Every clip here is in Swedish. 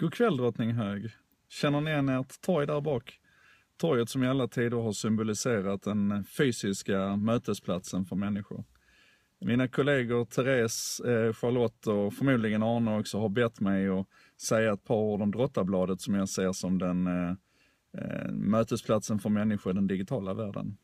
God kväll drottning hög. Känner ni igen ert torg där bak? Torget som i alla tider har symboliserat den fysiska mötesplatsen för människor. Mina kollegor Therese, eh, Charlotte och förmodligen Arne också har bett mig att säga ett par ord om Drottarbladet som jag ser som den eh, eh mötesplatsen för människor i den digitala världen.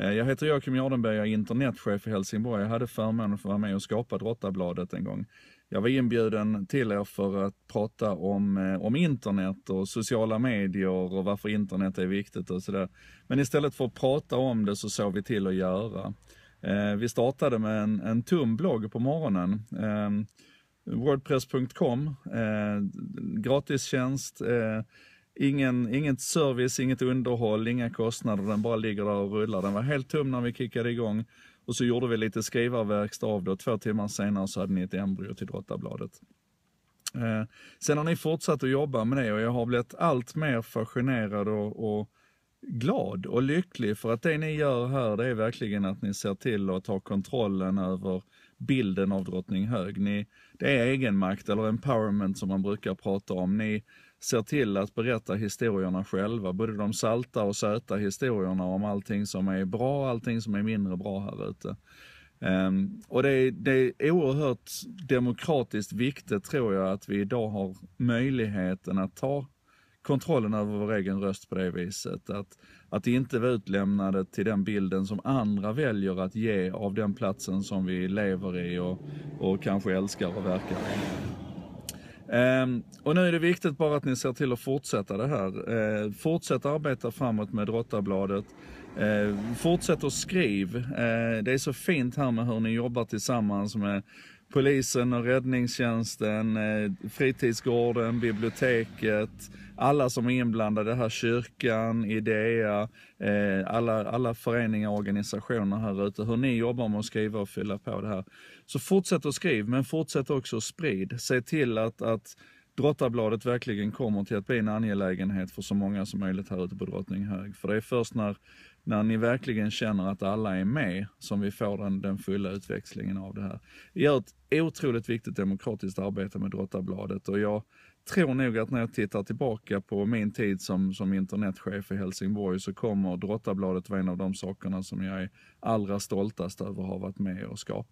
Eh, jag heter Joakim Jardenberg, jag är internetchef i Helsingborg. Jag hade förmånen att få vara med och skapa Drottarbladet en gång. Jag var inbjuden till er för att prata om, eh, om internet och sociala medier och varför internet är viktigt och sådär. Men istället för att prata om det så såg vi till att göra. Eh, vi startade med en, en tom blogg på morgonen. Wordpress.com, gratistjänst, Ingen, inget service, inget underhåll, inga kostnader. Den bara ligger där och rullar. Den var helt tom när vi kickade igång. Och så gjorde vi lite skrivarverkstad av det och två timmar senare så hade ni ett embryo till Drottarbladet. Eh, sen har ni fortsatt att jobba med det och jag har blivit allt mer fascinerad och, och glad och lycklig för att det ni gör här det är verkligen att ni ser till att ta kontrollen över bilden av drottning Hög. Ni, det är egenmakt eller empowerment som man brukar prata om. Ni ser till att berätta historierna själva, både de salta och söta historierna om allting som är bra och allting som är mindre bra här ute. Um, och det det är oerhört demokratiskt viktigt tror jag att vi idag har möjligheten att ta kontrollen över vår egen röst på det viset. Att, att inte vara utlämnade till den bilden som andra väljer att ge av den platsen som vi lever i och, och kanske älskar och verkar i. Um, och nu är det viktigt bara att ni ser till att fortsätta det här. Uh, fortsätt arbeta framåt med Drottarbladet. Uh, fortsätt att skriv. Uh, det är så fint här med hur ni jobbar tillsammans med polisen och räddningstjänsten, eh, fritidsgården, biblioteket, alla som är inblandade här, kyrkan, Idea, eh, alla, alla föreningar och organisationer här ute, hur ni jobbar med att skriva och fylla på det här. Så fortsätt att skriv, men fortsätt också att sprid. Se till att, att Drottarbladet verkligen kommer till att bli en angelägenhet för så många som möjligt här ute på Drottninghög. För det är först när när ni verkligen känner att alla är med, som vi får den, den fulla utväxlingen av det här. Vi Gör ett otroligt viktigt demokratiskt arbete med Drottarbladet och jag tror nog att när jag tittar tillbaka på min tid som, som internetchef i Helsingborg så kommer Drottarbladet vara en av de sakerna som jag är allra stoltast över att ha varit med och skapa.